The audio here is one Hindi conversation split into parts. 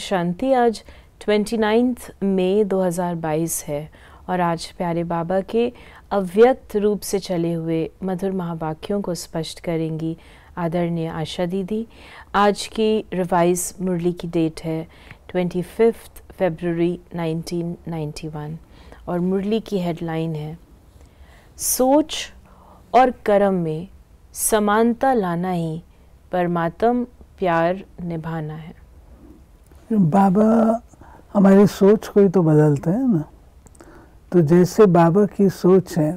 शांति आज ट्वेंटी नाइन्थ मई 2022 है और आज प्यारे बाबा के अव्यक्त रूप से चले हुए मधुर महावाक्यों को स्पष्ट करेंगी आदरणीय आशा दीदी आज की रिवाइज मुरली की डेट है ट्वेंटी फिफ्थ 1991 और मुरली की हेडलाइन है सोच और कर्म में समानता लाना ही परमात्म प्यार निभाना है बाबा हमारी सोच को ही तो बदलते हैं ना तो जैसे बाबा की सोच है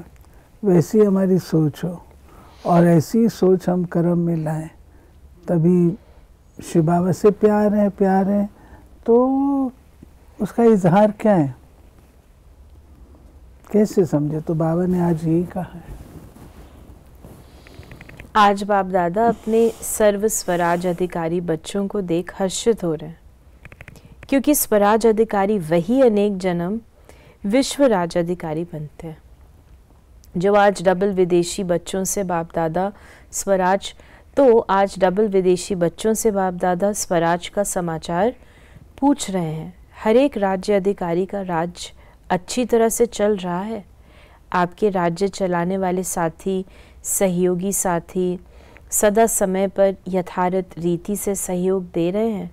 वैसी हमारी सोच हो और ऐसी सोच हम कर्म में लाएं तभी शिव बाबा से प्यार है प्यार है तो उसका इजहार क्या है कैसे समझे तो बाबा ने आज यही कहा है आज बाप दादा अपने सर्व स्वराज अधिकारी बच्चों को देख हर्षित हो रहे हैं क्योंकि स्वराज अधिकारी वही अनेक जन्म विश्व राज अधिकारी बनते हैं जो आज डबल विदेशी बच्चों से बाप दादा स्वराज तो आज डबल विदेशी बच्चों से बाप दादा स्वराज का समाचार पूछ रहे हैं हर एक राज्य अधिकारी का राज्य अच्छी तरह से चल रहा है आपके राज्य चलाने वाले साथी सहयोगी साथी सदा समय पर यथारत रीति से सहयोग दे रहे हैं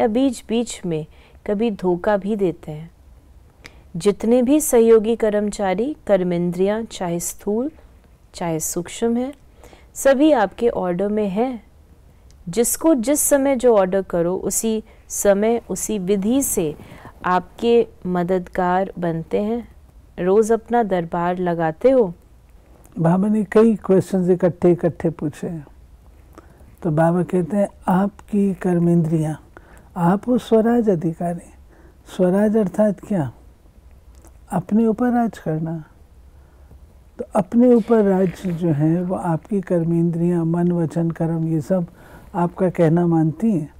या बीच बीच में कभी धोखा भी देते हैं जितने भी सहयोगी कर्मचारी कर्मेंद्रियां चाहे स्थूल चाहे सूक्ष्म हैं सभी आपके ऑर्डर में हैं जिसको जिस समय जो ऑर्डर करो उसी समय उसी विधि से आपके मददगार बनते हैं रोज़ अपना दरबार लगाते हो बाबा ने कई क्वेश्चन इकट्ठे इकट्ठे पूछे तो बाबा कहते हैं आपकी कर्म कर्मेंद्रियाँ आप हो स्वराज अधिकारी स्वराज अर्थात क्या अपने ऊपर राज करना तो अपने ऊपर राज्य जो है वो आपकी इंद्रिया मन वचन कर्म ये सब आपका कहना मानती हैं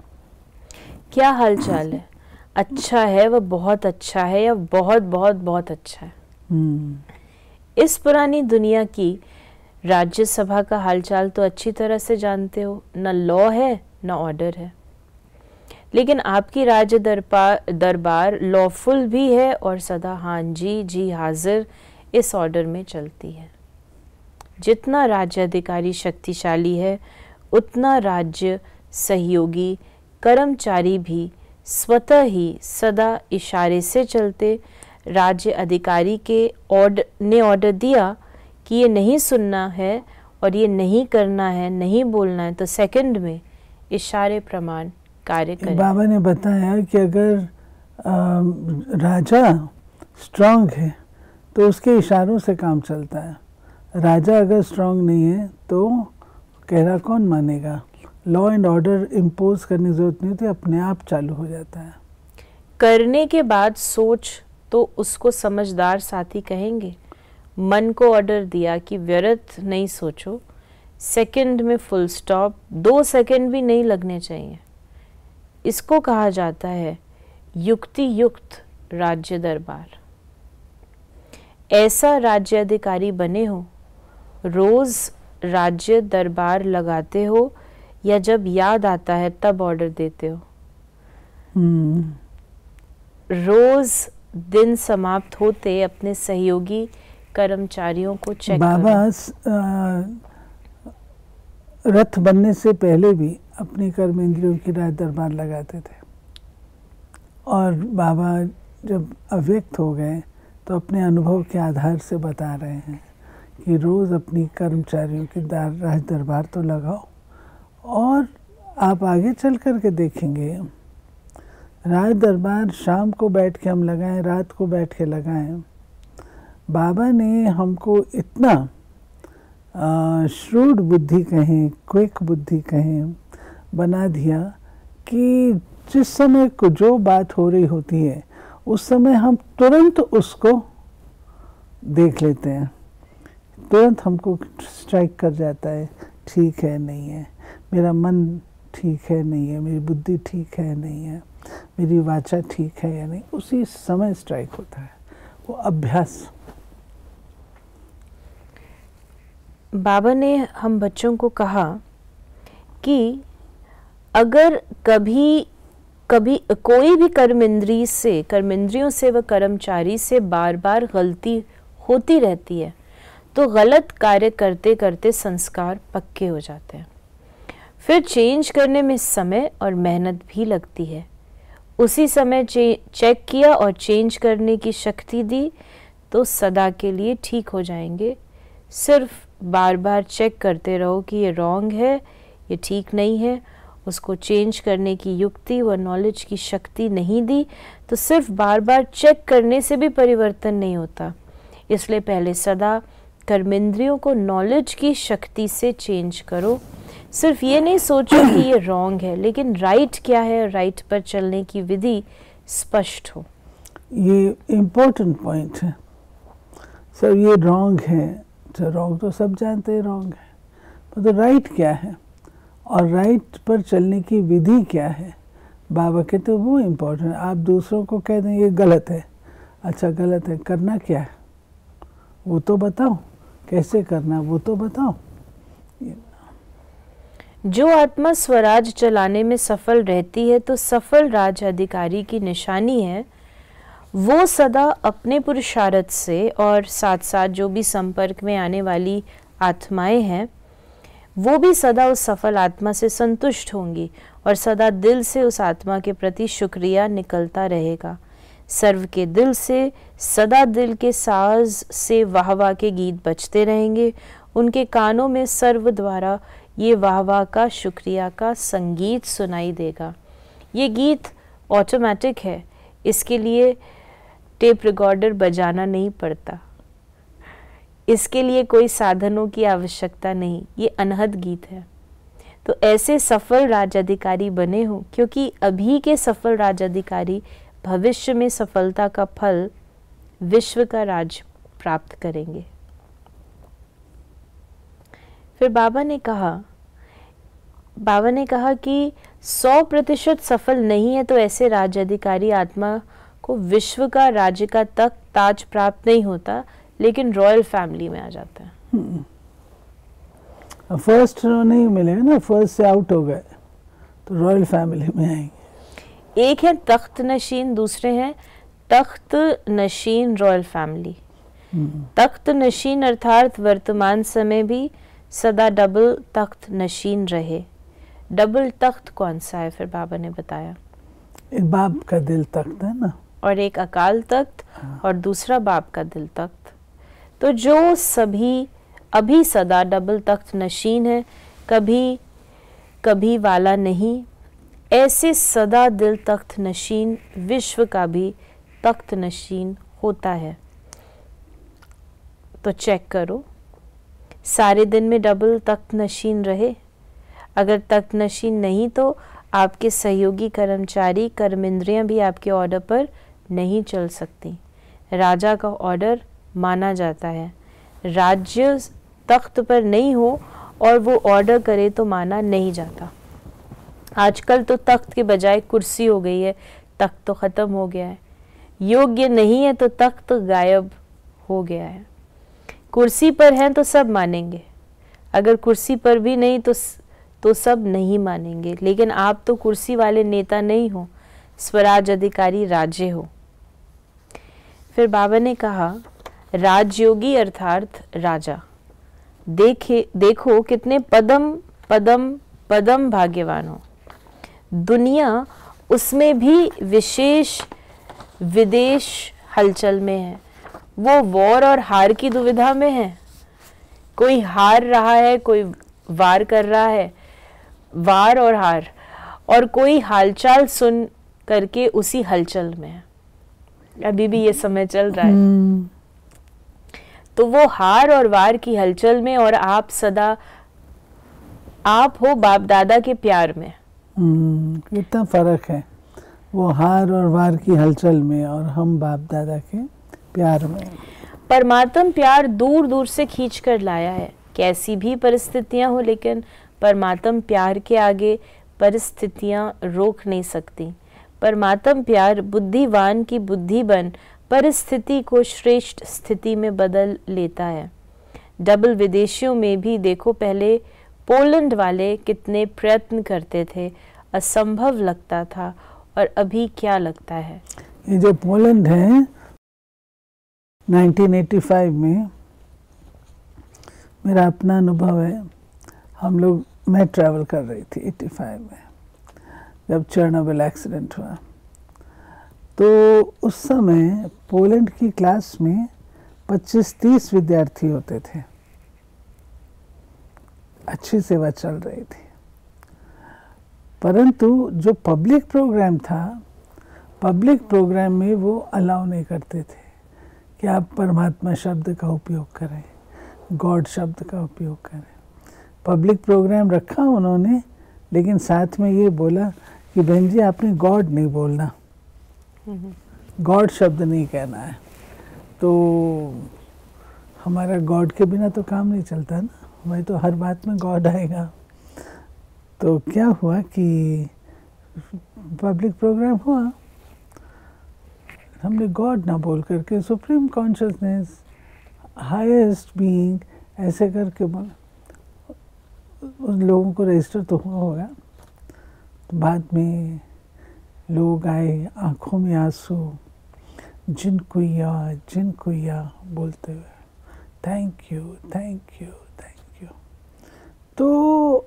क्या हालचाल है अच्छा है वह बहुत अच्छा है या बहुत बहुत बहुत अच्छा है हम्म। इस पुरानी दुनिया की राज्यसभा का हालचाल तो अच्छी तरह से जानते हो न लॉ है न ऑर्डर है लेकिन आपकी राज दरबार दरबार लॉफुल भी है और सदा हाँ जी जी हाजिर इस ऑर्डर में चलती है जितना राज्य अधिकारी शक्तिशाली है उतना राज्य सहयोगी कर्मचारी भी स्वतः ही सदा इशारे से चलते राज्य अधिकारी के ऑर्डर ने ऑर्डर दिया कि ये नहीं सुनना है और ये नहीं करना है नहीं बोलना है तो सेकंड में इशारे प्रमाण कार्य करें बाबा ने बताया कि अगर आ, राजा स्ट्रांग है तो उसके इशारों से काम चलता है राजा अगर स्ट्रांग नहीं है तो कहरा कौन मानेगा लॉ एंड ऑर्डर इम्पोज करने की जरूरत नहीं होती अपने आप चालू हो जाता है करने के बाद सोच तो उसको समझदार साथी कहेंगे मन को ऑर्डर दिया कि व्यर्थ नहीं सोचो सेकंड में फुल स्टॉप दो सेकंड भी नहीं लगने चाहिए इसको कहा जाता है युक्ति युक्त राज्य दरबार ऐसा राज्य अधिकारी बने हो रोज राज्य दरबार लगाते हो या जब याद आता है तब ऑर्डर देते हो hmm. रोज दिन समाप्त होते अपने सहयोगी कर्मचारियों को चेक बाबा रथ बनने से पहले भी अपनी कर्म इंद्रियों की राय दरबार लगाते थे और बाबा जब अव्यक्त हो गए तो अपने अनुभव के आधार से बता रहे हैं कि रोज़ अपनी कर्मचारियों की दार राज दरबार तो लगाओ और आप आगे चल कर के देखेंगे राज दरबार शाम को बैठ के हम लगाएं रात को बैठ के लगाएं बाबा ने हमको इतना श्रूढ़ बुद्धि कहें क्विक बुद्धि कहें बना दिया कि जिस समय को जो बात हो रही होती है उस समय हम तुरंत उसको देख लेते हैं तुरंत हमको स्ट्राइक कर जाता है ठीक है नहीं है मेरा मन ठीक है नहीं है मेरी बुद्धि ठीक है नहीं है मेरी वाचा ठीक है या नहीं उसी समय स्ट्राइक होता है वो अभ्यास बाबा ने हम बच्चों को कहा कि अगर कभी कभी कोई भी कर्मेंद्री से कर्मेंद्रियों से व कर्मचारी से बार बार गलती होती रहती है तो गलत कार्य करते करते संस्कार पक्के हो जाते हैं फिर चेंज करने में समय और मेहनत भी लगती है उसी समय चेक किया और चेंज करने की शक्ति दी तो सदा के लिए ठीक हो जाएंगे सिर्फ बार बार चेक करते रहो कि ये रॉन्ग है ये ठीक नहीं है उसको चेंज करने की युक्ति व नॉलेज की शक्ति नहीं दी तो सिर्फ बार बार चेक करने से भी परिवर्तन नहीं होता इसलिए पहले सदा कर्मेंद्रियों को नॉलेज की शक्ति से चेंज करो सिर्फ ये नहीं सोचो कि ये रॉन्ग है लेकिन राइट क्या है राइट पर चलने की विधि स्पष्ट हो ये इम्पोर्टेंट पॉइंट है सर ये रॉन्ग है तो रॉन्ग तो सब जानते हैं रॉन्ग है तो मतलब राइट क्या है और राइट पर चलने की विधि क्या है बाबा के तो वो इम्पोर्टेंट आप दूसरों को कह दें ये गलत है अच्छा गलत है करना क्या है वो तो बताओ कैसे करना वो तो बताओ जो आत्मा स्वराज चलाने में सफल रहती है तो सफल राज अधिकारी की निशानी है वो सदा अपने पुरुषार्थ से और साथ साथ जो भी संपर्क में आने वाली आत्माएं हैं वो भी सदा उस सफल आत्मा से संतुष्ट होंगी और सदा दिल से उस आत्मा के प्रति शुक्रिया निकलता रहेगा सर्व के दिल से सदा दिल के साज से वाह वाह के गीत बजते रहेंगे उनके कानों में सर्व द्वारा ये वाह वाह का शुक्रिया का संगीत सुनाई देगा ये गीत ऑटोमेटिक है इसके लिए टेप रिकॉर्डर बजाना नहीं पड़ता इसके लिए कोई साधनों की आवश्यकता नहीं ये अनहद गीत है तो ऐसे सफल राजाधिकारी बने हो क्योंकि अभी के सफल राजाधिकारी भविष्य में सफलता का फल विश्व का राज प्राप्त करेंगे फिर बाबा ने कहा बाबा ने कहा कि सौ प्रतिशत सफल नहीं है तो ऐसे राज अधिकारी आत्मा को विश्व का राज्य का तक ताज प्राप्त नहीं होता लेकिन रॉयल फैमिली में आ जाते हैं फर्स्ट हम्म। नहीं मिले ना फर्स्ट से आउट हो गए तो रॉयल फैमिली में आएंगे एक है तख्त नशीन दूसरे हैं तख्त नशीन रॉयल फैमिली हम्म। तख्त नशीन अर्थात वर्तमान समय भी सदा डबल तख्त नशीन रहे डबल तख्त कौन सा है फिर बाबा ने बताया एक बाप का दिल तख्त है ना और एक अकाल तख्त हाँ। और दूसरा बाप का दिल तख्त तो जो सभी अभी सदा डबल तख्त नशीन है कभी कभी वाला नहीं ऐसे सदा दिल तख्त नशीन विश्व का भी तख्त नशीन होता है तो चेक करो सारे दिन में डबल तख्त नशीन रहे अगर तख्त नशीन नहीं तो आपके सहयोगी कर्मचारी कर्मेंद्रियां भी आपके ऑर्डर पर नहीं चल सकती राजा का ऑर्डर माना जाता है राज्य तख्त पर नहीं हो और वो ऑर्डर करे तो माना नहीं जाता आजकल तो तख्त के बजाय कुर्सी हो गई है तख्त तो ख़त्म हो गया है योग्य नहीं है तो तख्त गायब हो गया है कुर्सी पर हैं तो सब मानेंगे अगर कुर्सी पर भी नहीं तो तो सब नहीं मानेंगे लेकिन आप तो कुर्सी वाले नेता नहीं हो स्वराज अधिकारी राज्य हो फिर बाबा ने कहा राजयोगी अर्थात राजा देखे देखो कितने पदम पदम पदम भाग्यवान हो दुनिया उसमें भी विशेष विदेश हलचल में है वो वॉर और हार की दुविधा में है कोई हार रहा है कोई वार कर रहा है वार और हार और कोई हालचाल सुन करके उसी हलचल में है अभी भी ये समय चल रहा है हम्म। तो वो हार और वार की हलचल में और आप सदा आप हो बाप दादा के प्यार में कितना हम्म, फर्क है वो हार और वार की हलचल में और हम बाप दादा के प्यार में परमात्म प्यार दूर दूर से खींच कर लाया है कैसी भी परिस्थितियां हो लेकिन परमात्म प्यार के आगे परिस्थितियां रोक नहीं सकती परमात्म प्यार बुद्धिवान की बुद्धि बन परिस्थिति को श्रेष्ठ स्थिति में बदल लेता है डबल विदेशियों में भी देखो पहले पोलैंड वाले कितने प्रयत्न करते थे असंभव लगता था और अभी क्या लगता है ये जो पोलैंड है 1985 में मेरा अपना अनुभव है हम लोग मैं ट्रैवल कर रही थी 85 में जब चर्नोबिल एक्सीडेंट हुआ तो उस समय पोलैंड की क्लास में 25-30 विद्यार्थी होते थे अच्छी सेवा चल रही थी परंतु जो पब्लिक प्रोग्राम था पब्लिक प्रोग्राम में वो अलाउ नहीं करते थे कि आप परमात्मा शब्द का उपयोग करें गॉड शब्द का उपयोग करें पब्लिक प्रोग्राम रखा उन्होंने लेकिन साथ में ये बोला कि बहन जी आपने गॉड नहीं बोलना गॉड शब्द नहीं कहना है तो हमारा गॉड के बिना तो काम नहीं चलता ना वही तो हर बात में गॉड आएगा तो क्या हुआ कि पब्लिक प्रोग्राम हुआ हमने गॉड ना बोल करके सुप्रीम कॉन्शियसनेस हाईएस्ट बीइंग ऐसे करके बोला उन लोगों को रजिस्टर तो हुआ होगा तो बाद में लोग आए आंखों में आंसू जिनको या जिनको या बोलते हुए thank you thank you thank you तो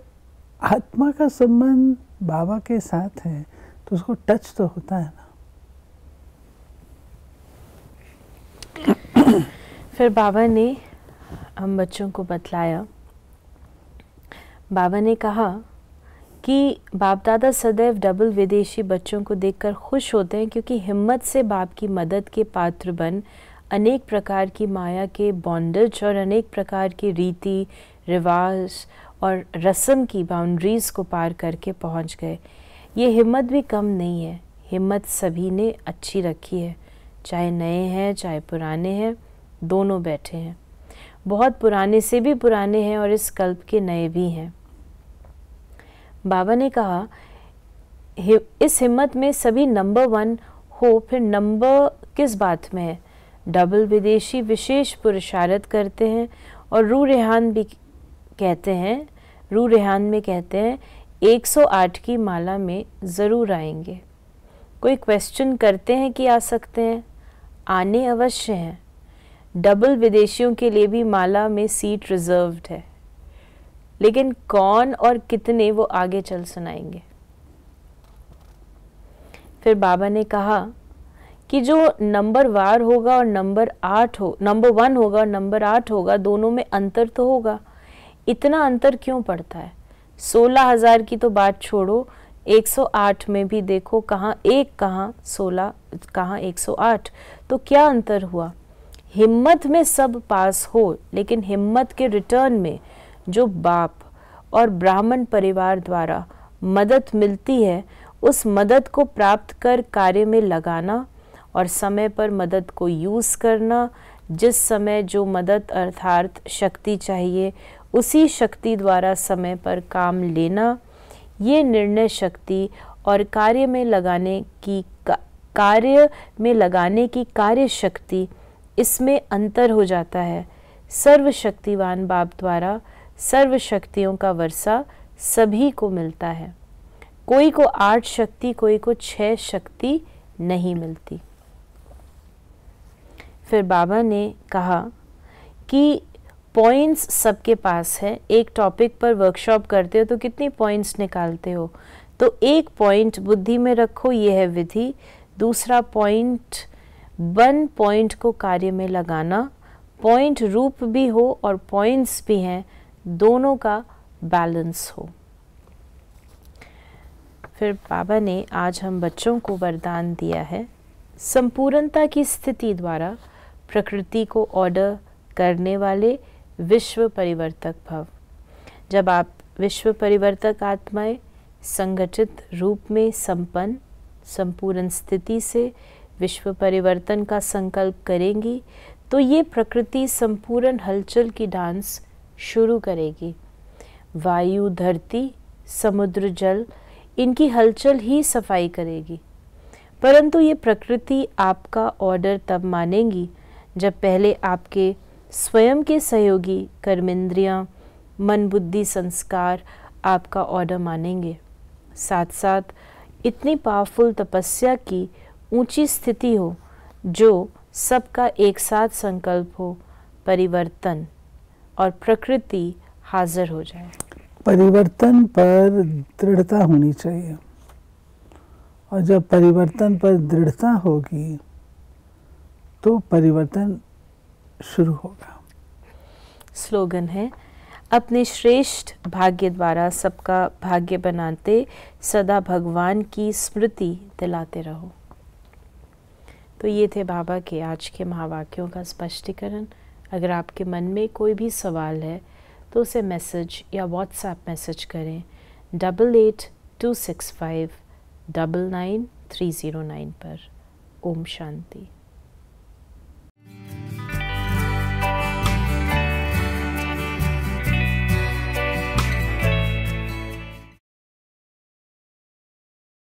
आत्मा का संबंध बाबा के साथ है तो उसको टच तो होता है ना फिर बाबा ने हम बच्चों को बतलाया बाबा ने कहा कि बाप दादा सदैव डबल विदेशी बच्चों को देखकर खुश होते हैं क्योंकि हिम्मत से बाप की मदद के पात्र बन अनेक प्रकार की माया के बॉन्डेज और अनेक प्रकार की रीति रिवाज और रस्म की बाउंड्रीज़ को पार करके पहुंच गए ये हिम्मत भी कम नहीं है हिम्मत सभी ने अच्छी रखी है चाहे नए हैं चाहे पुराने हैं दोनों बैठे हैं बहुत पुराने से भी पुराने हैं और इस कल्प के नए भी हैं बाबा ने कहा हि, इस हिम्मत में सभी नंबर वन हो फिर नंबर किस बात में है डबल विदेशी विशेष पुरुषारत करते हैं और रू रेहान भी कहते हैं रू रेहान में कहते हैं 108 की माला में ज़रूर आएंगे कोई क्वेश्चन करते हैं कि आ सकते हैं आने अवश्य हैं डबल विदेशियों के लिए भी माला में सीट रिजर्व्ड है लेकिन कौन और कितने वो आगे चल सुनाएंगे फिर बाबा ने कहा कि जो नंबर वार होगा और नंबर आठ हो नंबर वन होगा और नंबर आठ होगा दोनों में अंतर तो होगा इतना अंतर क्यों पड़ता है सोलह हज़ार की तो बात छोड़ो 108 में भी देखो कहाँ एक कहाँ 16 कहाँ 108 तो क्या अंतर हुआ हिम्मत में सब पास हो लेकिन हिम्मत के रिटर्न में जो बाप और ब्राह्मण परिवार द्वारा मदद मिलती है उस मदद को प्राप्त कर कार्य में लगाना और समय पर मदद को यूज़ करना जिस समय जो मदद अर्थात शक्ति चाहिए उसी शक्ति द्वारा समय पर काम लेना ये निर्णय शक्ति और कार्य में लगाने की का, कार्य में लगाने की कार्य शक्ति इसमें अंतर हो जाता है सर्वशक्तिवान बाप द्वारा सर्व शक्तियों का वर्षा सभी को मिलता है कोई को आठ शक्ति कोई को छह शक्ति नहीं मिलती फिर बाबा ने कहा कि पॉइंट्स सबके पास है एक टॉपिक पर वर्कशॉप करते हो तो कितनी पॉइंट्स निकालते हो तो एक पॉइंट बुद्धि में रखो ये है विधि दूसरा पॉइंट वन पॉइंट को कार्य में लगाना पॉइंट रूप भी हो और पॉइंट्स भी हैं दोनों का बैलेंस हो फिर बाबा ने आज हम बच्चों को वरदान दिया है संपूर्णता की स्थिति द्वारा प्रकृति को ऑर्डर करने वाले विश्व परिवर्तक भव जब आप विश्व परिवर्तक आत्माएं संगठित रूप में संपन्न संपूर्ण स्थिति से विश्व परिवर्तन का संकल्प करेंगी तो ये प्रकृति संपूर्ण हलचल की डांस शुरू करेगी वायु धरती समुद्र जल इनकी हलचल ही सफाई करेगी परंतु ये प्रकृति आपका ऑर्डर तब मानेगी जब पहले आपके स्वयं के सहयोगी कर्मेंद्रियाँ मन बुद्धि संस्कार आपका ऑर्डर मानेंगे साथ साथ इतनी पावरफुल तपस्या की ऊंची स्थिति हो जो सबका एक साथ संकल्प हो परिवर्तन और प्रकृति हाजिर हो जाए परिवर्तन पर दृढ़ता होनी चाहिए और जब परिवर्तन पर दृढ़ता होगी तो परिवर्तन शुरू होगा स्लोगन है अपने श्रेष्ठ भाग्य द्वारा सबका भाग्य बनाते सदा भगवान की स्मृति दिलाते रहो तो ये थे बाबा के आज के महावाक्यों का स्पष्टीकरण अगर आपके मन में कोई भी सवाल है तो उसे मैसेज या व्हाट्सएप मैसेज करें double eight two six five double nine three zero nine पर ओम शांति